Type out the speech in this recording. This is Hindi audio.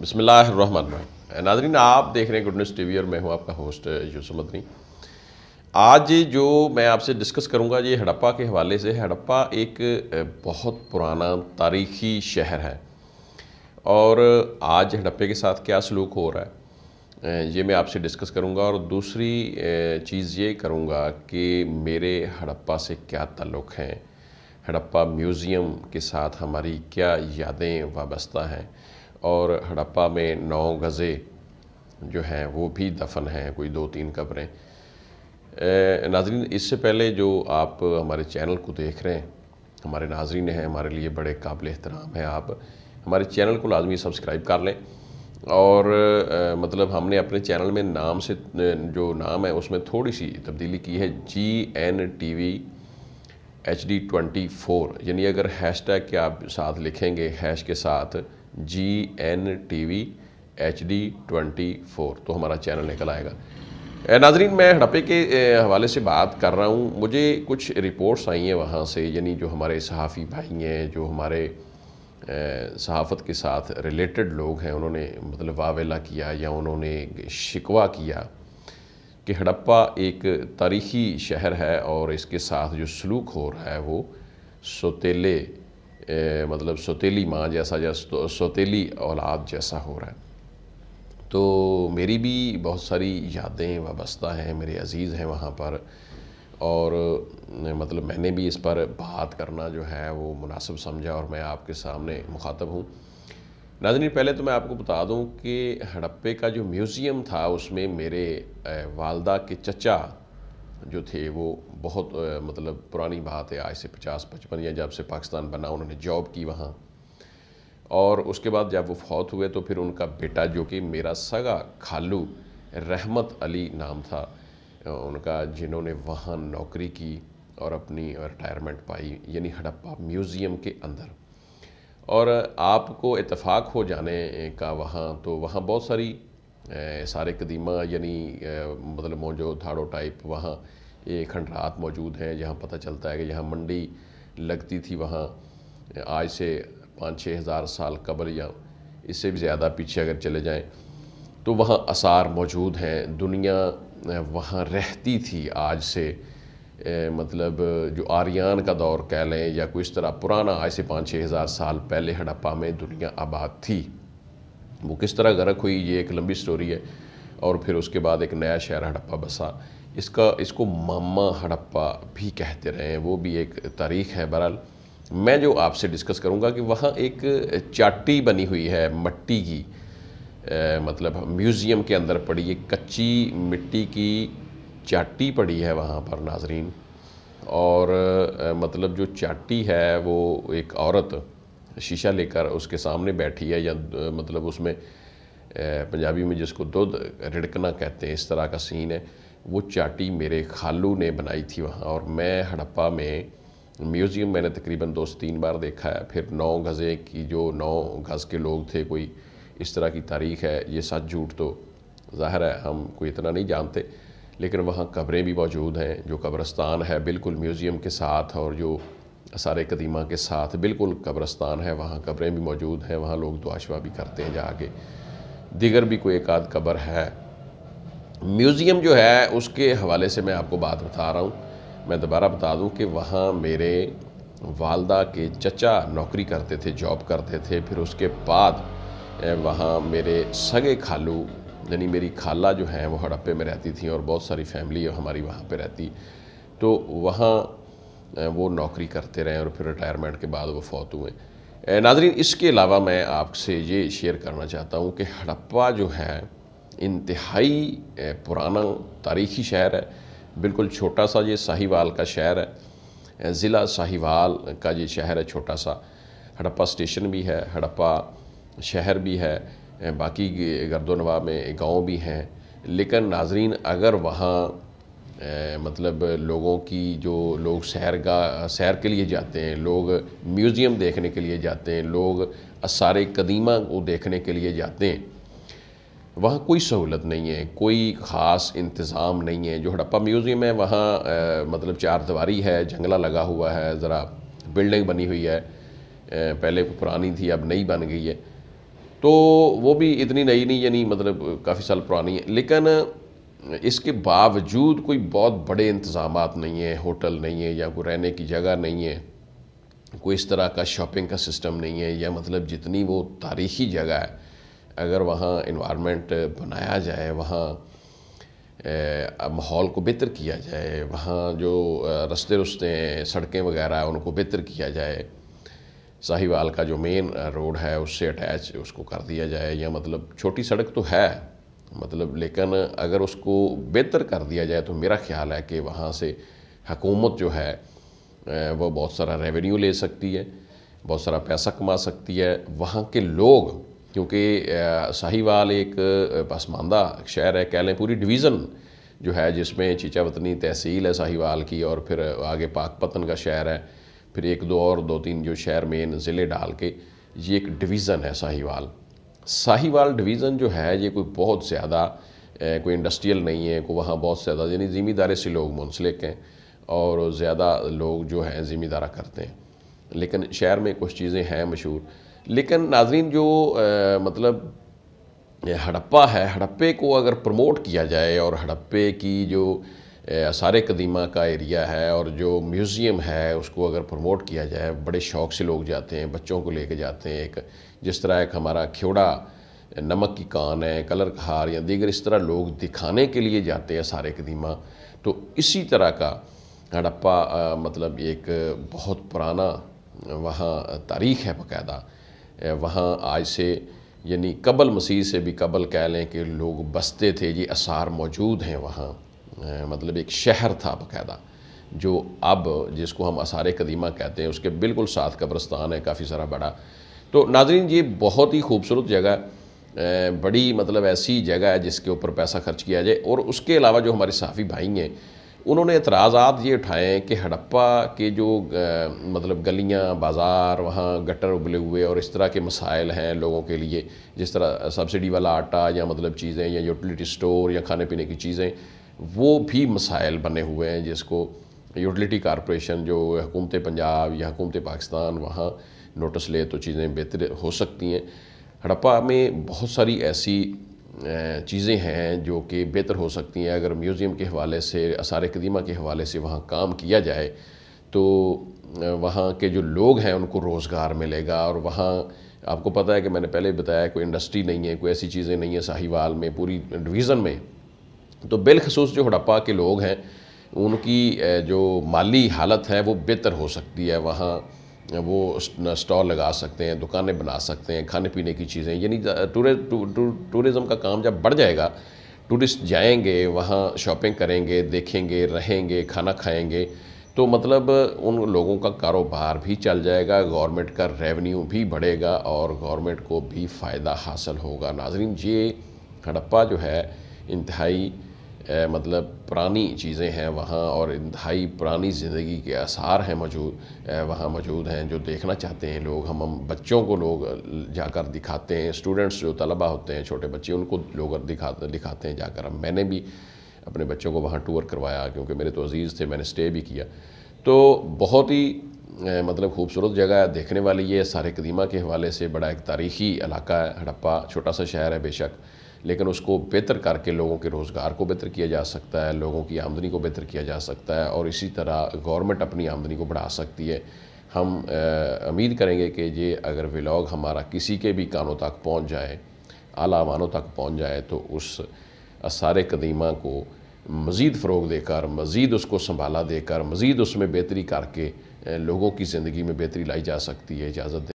बसमिल्लर नाजरीन आप देख रहे हैं गुडनेस टी वी और मैं हूँ आपका होस्ट यूसुफ मदनी आज जो मैं आपसे डिस्कस करूँगा ये हड़प्पा के हवाले से हड़प्पा एक बहुत पुराना तारीखी शहर है और आज हड़प्पे के साथ क्या सलूक हो रहा है ये मैं आपसे डिस्कस करूँगा और दूसरी चीज़ ये करूँगा कि मेरे हड़प्पा से क्या ताल्लुक़ हैं हड़प्पा म्यूज़ियम के साथ हमारी क्या यादें वाबस्ता हैं और हड़प्पा में नौ गज़े जो हैं वो भी दफन हैं कोई दो तीन कब्रें नाजरीन इससे पहले जो आप हमारे चैनल को देख रहे हैं हमारे नाजरीन हैं हमारे लिए बड़े काबिल एहतराम हैं आप हमारे चैनल को लाजमी सब्सक्राइब कर लें और आ, मतलब हमने अपने चैनल में नाम से जो नाम है उसमें थोड़ी सी तब्दीली की है G N T V H D twenty four यानी अगर हैश टैग के आप साथ लिखेंगे हैश के साथ G N T V H D twenty four तो हमारा चैनल निकल आएगा नाजरीन मैं हड़प्पे के हवाले से बात कर रहा हूँ मुझे कुछ रिपोर्ट्स आई हैं वहाँ से यानी जो हमारे सहाफ़ी भाई हैं जो हमारे सहाफ़त के साथ रिलेटेड लोग हैं उन्होंने मतलब वावेला किया या उन्होंने शिकवा किया कि हड़प्पा एक तारीखी शहर है और इसके साथ जो सलूक हो रहा है वो सोतेले मतलब सोतीली माँ जैसा या सौतेली औलाद जैसा हो रहा है तो मेरी भी बहुत सारी यादें वाबस्ता हैं मेरे अज़ीज़ हैं वहाँ पर और मतलब मैंने भी इस पर बात करना जो है वो मुनासिब समझा और मैं आपके सामने मुखातब हूँ नाजनीन पहले तो मैं आपको बता दूँ कि हड़प्पे का जो म्यूज़ियम था उसमें मेरे वालदा के चचा जो थे वो बहुत मतलब पुरानी बात है आज से पचास पचपन या जब से पाकिस्तान बना उन्होंने जॉब की वहाँ और उसके बाद जब वो फौत हुए तो फिर उनका बेटा जो कि मेरा सगा खालू रहमत अली नाम था उनका जिन्होंने वहाँ नौकरी की और अपनी रिटायरमेंट पाई यानी हड़प्पा म्यूज़ियम के अंदर और आपको इतफ़ाक़ हो जाने का वहाँ तो वहाँ बहुत सारी सारे कदीमा यानी मतलब मोजो धाड़ो टाइप वहाँ ये खंडरात मौजूद हैं जहाँ पता चलता है कि यहाँ मंडी लगती थी वहाँ आज से पाँच छः हज़ार साल कबल या इससे भी ज़्यादा पीछे अगर चले जाएँ तो वहाँ आसार मौजूद हैं दुनिया वहाँ रहती थी आज से ए, मतलब जो आर्यन का दौर कह लें या कुछ तरह पुराना आज से पाँच छः हज़ार साल पहले हड़प्पा में दुनिया आबाद थी वो किस तरह गर्क हुई ये एक लंबी स्टोरी है और फिर उसके बाद एक नया शहर हड़प्पा बसा इसका इसको मामा हड़प्पा भी कहते रहे हैं वो भी एक तारीख है बहरहाल मैं जो आपसे डिस्कस करूंगा कि वहाँ एक चाटी बनी हुई है मट्टी की ए, मतलब म्यूज़ियम के अंदर पड़ी एक कच्ची मिट्टी की चाटी पड़ी है वहाँ पर नाजरीन और ए, मतलब जो चाटी है वो एक औरत शीशा लेकर उसके सामने बैठी है या मतलब उसमें पंजाबी में जिसको दुध रिड़कना कहते हैं इस तरह का सीन है वो चाटी मेरे खालू ने बनाई थी वहाँ और मैं हड़प्पा में म्यूज़ियम मैंने तकरीबन दो से तीन बार देखा है फिर नौ गज़े की जो नौ गज़ के लोग थे कोई इस तरह की तारीख है ये सच झूठ तो ज़ाहिर है हम कोई इतना नहीं जानते लेकिन वहाँ कब्रें भी मौजूद हैं जो कब्रस्तान है बिल्कुल म्यूज़ियम के साथ और जो सारे कदीमा के साथ बिल्कुल कब्रस्तान है वहाँ कब्रें भी मौजूद हैं वहाँ लोग दुआशवा भी करते हैं जाके दिगर भी कोई एक आध कब्र है म्यूज़ियम जो है उसके हवाले से मैं आपको बात बता रहा हूँ मैं दोबारा बता दूँ कि वहाँ मेरे वालदा के चचा नौकरी करते थे जॉब करते थे फिर उसके बाद वहाँ मेरे सगे खालू यानी मेरी खाला जो हैं वो हड़प्पे में रहती थी और बहुत सारी फैमिली हमारी वहाँ पर रहती तो वहाँ वो नौकरी करते रहें और फिर रिटायरमेंट के बाद वो फौत हुए नाजरीन इसके अलावा मैं आपसे ये शेयर करना चाहता हूँ कि हड़प्पा जो है इंतहाई पुराना तारीखी शहर है बिल्कुल छोटा सा ये साहिवाल का शहर है ज़िला साहिवाल का ये शहर है छोटा सा हड़प्पा स्टेशन भी है हड़प्पा शहर भी है बाकी गर्दोनवा में गांव भी हैं लेकिन नाजरीन अगर वहाँ मतलब लोगों की जो लोग शहर का सैर के लिए जाते हैं लोग म्यूज़ियम देखने के लिए जाते हैं लोग सारे कदीमा को देखने के लिए जाते हैं वहाँ कोई सहूलत नहीं है कोई ख़ास इंतज़ाम नहीं है जो हड़प्पा म्यूज़ियम है वहाँ मतलब चार दीवारी है जंगला लगा हुआ है ज़रा बिल्डिंग बनी हुई है पहले पुरानी थी अब नई बन गई है तो वो भी इतनी नई नहीं यानी मतलब काफ़ी साल पुरानी है लेकिन इसके बावजूद कोई बहुत बड़े इंतज़ाम नहीं है होटल नहीं है या कोई रहने की जगह नहीं है कोई इस तरह का शॉपिंग का सिस्टम नहीं है या मतलब जितनी वो तारीखी जगह है अगर वहाँ इन्वामेंट बनाया जाए वहाँ माहौल को बेहतर किया जाए वहाँ जो रस्ते रस्ते हैं सड़कें वगैरह उनको बेहतर किया जाए साहिवाल का जो मेन रोड है उससे अटैच उसको कर दिया जाए या मतलब छोटी सड़क तो है मतलब लेकिन अगर उसको बेहतर कर दिया जाए तो मेरा ख्याल है कि वहाँ से हकूमत जो है वह बहुत सारा रेवेन्यू ले सकती है बहुत सारा पैसा कमा सकती है वहाँ के लोग क्योंकि साहिवाल एक पसमानदा शहर है कह लें पूरी डिवीज़न जो है जिसमें चीचा वतनी तहसील है साहिवाल की और फिर आगे पाकपतन का शहर है फिर एक दो और दो तीन जो शहर मेन ज़िले डाल के ये एक डिवीज़न है साहिवाल साहिवाल डिवीज़न जो है ये कोई बहुत ज़्यादा कोई इंडस्ट्रियल नहीं है कोई वहाँ बहुत ज़्यादा यानी ज़िमीदारे से लोग मुंसलिक हैं और ज़्यादा लोग जो हैं ज़िम्मेदारा करते हैं लेकिन शहर में कुछ चीज़ें हैं मशहूर लेकिन नाजरीन जो आ, मतलब हड़प्पा है हड़प्पे को अगर प्रमोट किया जाए और हड़प्पे की जो सारे कदीमा का एरिया है और जो म्यूज़ियम है उसको अगर प्रमोट किया जाए बड़े शौक़ से लोग जाते हैं बच्चों को लेके जाते हैं एक जिस तरह एक हमारा खेड़ा नमक की कान है कलर कहार या दीगर इस तरह लोग दिखाने के लिए जाते हैं सारे कदीमा तो इसी तरह का हड़प्पा मतलब एक बहुत पुराना वहाँ तारीख़ है बाकायदा वहाँ आज से यानी कबल मसीह से भी कबल कह लें कि लोग बसते थे ये आसार मौजूद हैं वहाँ मतलब एक शहर था बायदा जो अब जिसको हम आसार कदीमा कहते हैं उसके बिल्कुल साथ कब्रस्तान है काफ़ी सारा बड़ा तो नाजरीन ये बहुत ही खूबसूरत जगह बड़ी मतलब ऐसी जगह है जिसके ऊपर पैसा खर्च किया जाए और उसके अलावा जो हमारे सहाफ़ी भाई हैं उन्होंने एतराज़ात ये उठाए हैं कि हड़प्पा के जो मतलब गलियाँ बाज़ार वहाँ गटर उबले हुए और इस तरह के मसाइल हैं लोगों के लिए जिस तरह सब्सिडी वाला आटा या मतलब चीज़ें या यूटिलिटी स्टोर या खाने पीने की चीज़ें वो भी मसाइल बने हुए हैं जिसको यूटिलिटी कॉरपोरेशन जो हुकूमत पंजाब या हुकूमत पाकिस्तान वहाँ नोटिस ले तो चीज़ें बेहतर हो सकती हैं हड़प्पा में बहुत सारी ऐसी चीज़ें हैं जो कि बेहतर हो सकती हैं अगर म्यूज़ियम के हवाले से आसार कदीमा के हवाले से वहाँ काम किया जाए तो वहाँ के जो लोग हैं उनको रोज़गार मिलेगा और वहाँ आपको पता है कि मैंने पहले बताया कोई इंडस्ट्री नहीं है कोई ऐसी चीज़ें नहीं है साहिवाल में पूरी डिवीज़न में तो बिलखसूस जो हड़प्पा के लोग हैं उनकी जो माली हालत है वो बेहतर हो सकती है वहाँ वो स्टॉल लगा सकते हैं दुकानें बना सकते हैं खाने पीने की चीज़ें यानी टूरिज़म का काम जब बढ़ जाएगा टूरिस्ट जाएंगे वहाँ शॉपिंग करेंगे देखेंगे रहेंगे खाना खाएंगे तो मतलब उन लोगों का कारोबार भी चल जाएगा गवर्नमेंट का रेवेन्यू भी बढ़ेगा और गवर्नमेंट को भी फ़ायदा हासिल होगा नाजरीन ये हड़प्पा जो है इंतहाई मतलब पुरानी चीज़ें हैं वहाँ और इंतहाई पुरानी ज़िंदगी के आसार हैं मौजूद वहाँ मौजूद हैं जो देखना चाहते हैं लोग हम हम बच्चों को लोग जाकर दिखाते हैं स्टूडेंट्स जो तलबा होते हैं छोटे बच्चे उनको लोग दिखाते दिखाते हैं जाकर हम मैंने भी अपने बच्चों को वहाँ टूर करवाया क्योंकि मेरे तो अज़ीज़ थे मैंने स्टे भी किया तो बहुत ही मतलब खूबसूरत जगह है देखने वाली है सारे कदीमा के हवाले से बड़ा एक तारीखी इलाका है हड़प्पा छोटा सा शहर है बेशक लेकिन उसको बेहतर करके लोगों के रोज़गार को बेहतर किया जा सकता है लोगों की आमदनी को बेहतर किया जा सकता है और इसी तरह गवर्नमेंट अपनी आमदनी को बढ़ा सकती है हम उम्मीद करेंगे कि ये अगर व्लाग हमारा किसी के भी कानों तक पहुँच जाए आला आवानों तक पहुँच जाए तो उस सारे कदीमा को मज़ीद फ़रोग देकर मज़ीद उसको संभाला देकर मज़ीद उसमें बेहतरी करके लोगों की ज़िंदगी में बेहतरी लाई जा सकती है इजाज़त